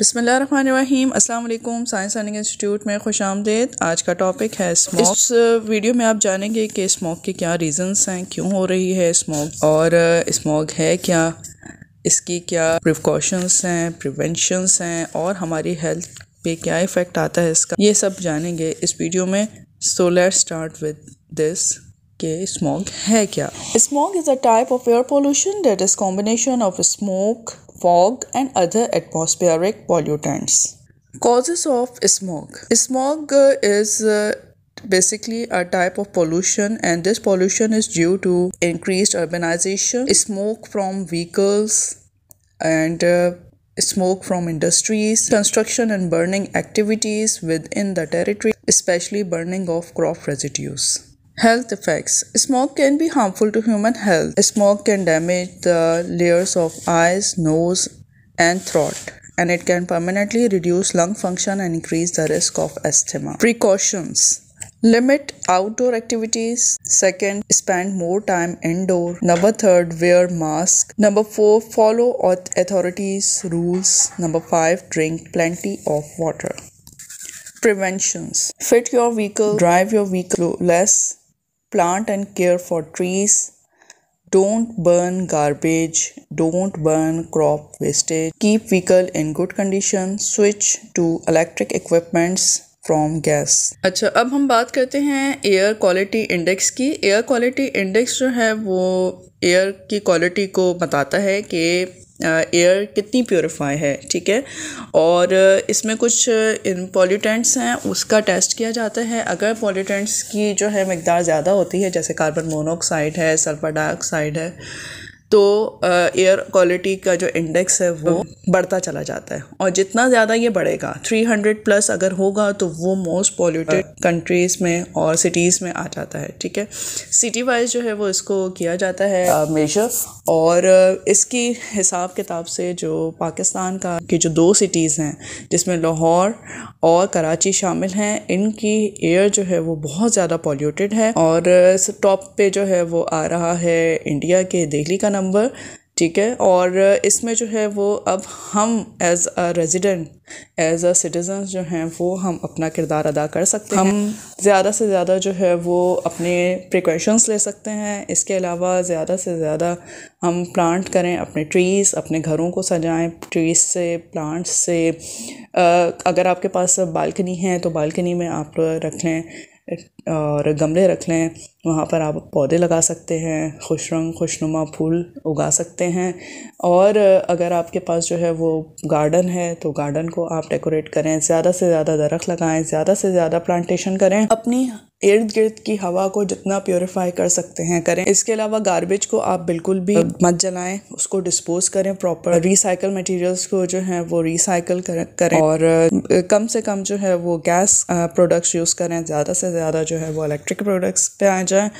बसमीम अल्लाम science learning institute में खुश आमदेद आज का टॉपिक है स्मोक इस वीडियो uh, में आप जानेंगे कि स्मोक के क्या रीज़न्स हैं क्यों हो रही है स्मोक और स्मोक uh, है क्या इसकी क्या प्रिकॉशंस हैं प्रिवेंशंस हैं और हमारी हेल्थ पे क्या इफ़ेक्ट आता है इसका ये सब जानेंगे इस वीडियो में so let start with this के स्मोक है क्या smoke is a type of air pollution that is combination of smoke fog, and other atmospheric pollutants. Causes of smog. Smog is uh, basically a type of pollution and this pollution is due to increased urbanization smoke from vehicles and uh, smoke from industries construction and burning activities within the territory especially burning of crop residues Health effects. Smoke can be harmful to human health. Smoke can damage the layers of eyes, nose, and throat and it can permanently reduce lung function and increase the risk of asthma. Precautions Limit outdoor activities. Second, spend more time indoor. Number third, wear mask. Number four, follow authorities' rules. Number five, drink plenty of water. Preventions. Fit your vehicle, drive your vehicle less plant and care for trees don't burn garbage don't burn crop wastage keep vehicle in good condition switch to electric equipments from gas अच्छा अब हम बात करते हैं air quality index की air quality index जो है वो एयर की क्वालिटी को बताता है कि एयर कितनी प्योरीफाई है ठीक है और इसमें कुछ इन पॉल्यूटेंट्स हैं उसका टेस्ट किया जाता है अगर पॉल्यूटेंट्स की जो है मकदार ज़्यादा होती है जैसे कार्बन मोनोऑक्साइड है सल्फ़र डाइऑक्साइड है तो एयर क्वालिटी का जो इंडेक्स है वो बढ़ता चला जाता है और जितना ज़्यादा ये बढ़ेगा 300 प्लस अगर होगा तो वो मोस्ट पॉल्यूटेड कंट्रीज़ में और सिटीज़ में आ जाता है ठीक है सिटी वाइज जो है वो इसको किया जाता है मेजर और इसकी हिसाब किताब से जो पाकिस्तान का की जो दो सिटीज़ हैं जिसमें लाहौर और कराची शामिल हैं इनकी एयर जो है वो बहुत ज़्यादा पॉल्यूटेड है और टॉप पे जो है वो आ रहा है इंडिया के दिल्ली का नंबर ठीक है और इसमें जो है वो अब हम as a resident as a citizen जो हैं वो हम अपना किरदार अदा कर सकते हैं हम ज़्यादा से ज़्यादा जो है वो अपने प्रिकॉशंस ले सकते हैं इसके अलावा ज़्यादा से ज़्यादा हम प्लांट करें अपने ट्रीज़ अपने घरों को सजाएं ट्रीज़ से प्लांट्स से अगर आपके पास बालकनी है तो बालकनी में आप रख लें और गमले रख लें वहाँ पर आप पौधे लगा सकते हैं खुश रंग खुशनुमा फूल उगा सकते हैं और अगर आपके पास जो है वो गार्डन है तो गार्डन को आप डेकोरेट करें ज़्यादा से ज़्यादा दरख्त लगाएं ज़्यादा से ज़्यादा प्लांटेशन करें अपनी इर्द गिर्द की हवा को जितना प्योरीफाई कर सकते हैं करें इसके अलावा गार्बेज को आप बिल्कुल भी मत जलाएं उसको डिस्पोज करें प्रॉपर रिसाइकल मटेरियल्स को जो है वो रिसाइकल करें और कम से कम जो है वो गैस प्रोडक्ट्स यूज़ करें ज़्यादा से ज़्यादा जो है वो इलेक्ट्रिक प्रोडक्ट्स पे आ जाए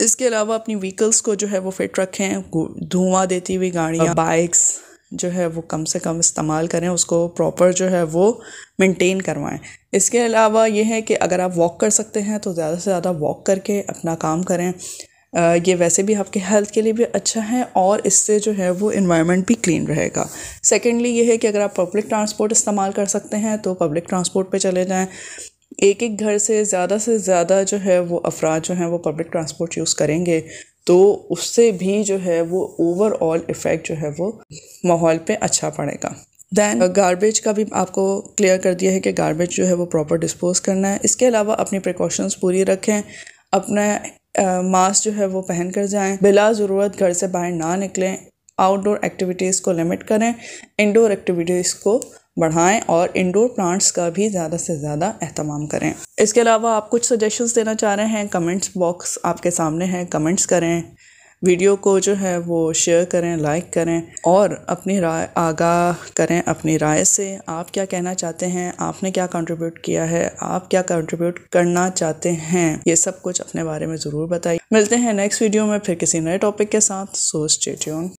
इसके अलावा अपनी व्हीकल्स को जो है वो फिट रखें धुआं देती हुई गाड़ियाँ बाइक्स जो है वो कम से कम इस्तेमाल करें उसको प्रॉपर जो है वो मेंटेन करवाएं इसके अलावा ये है कि अगर आप वॉक कर सकते हैं तो ज़्यादा से ज़्यादा वॉक करके अपना काम करें ये वैसे भी आपके हेल्थ के लिए भी अच्छा है और इससे जो है वो इन्वायरमेंट भी क्लीन रहेगा सेकेंडली ये है कि अगर आप पब्लिक ट्रांसपोर्ट इस्तेमाल कर सकते हैं तो पब्लिक ट्रांसपोर्ट पर चले जाएँ एक एक घर से ज़्यादा से ज़्यादा जो है वो अफराद जो हैं वो पब्लिक ट्रांसपोर्ट यूज़ करेंगे तो उससे भी जो है वो ओवरऑल इफ़ेक्ट जो है वो माहौल पे अच्छा पड़ेगा दैन गारबेज का भी आपको क्लियर कर दिया है कि गार्बेज जो है वो प्रॉपर डिस्पोज करना है इसके अलावा अपनी प्रिकॉशंस पूरी रखें अपना मास्क जो है वो पहन कर जाएँ बिला ज़रूरत घर से बाहर ना निकलें आउटडोर एक्टिविटीज़ को लिमिट करें इंडोर एक्टिविटीज़ को बढ़ाएं और इंडोर प्लांट्स का भी ज़्यादा से ज़्यादा अहतमाम करें इसके अलावा आप कुछ सजेशंस देना चाह रहे हैं कमेंट्स बॉक्स आपके सामने हैं कमेंट्स करें वीडियो को जो है वो शेयर करें लाइक करें और अपनी राय आगाह करें अपनी राय से आप क्या कहना चाहते हैं आपने क्या कंट्रीब्यूट किया है आप क्या कंट्रीब्यूट करना चाहते हैं ये सब कुछ अपने बारे में ज़रूर बताइए मिलते हैं नेक्स्ट वीडियो में फिर किसी नए टॉपिक के साथ सोच चेट्यून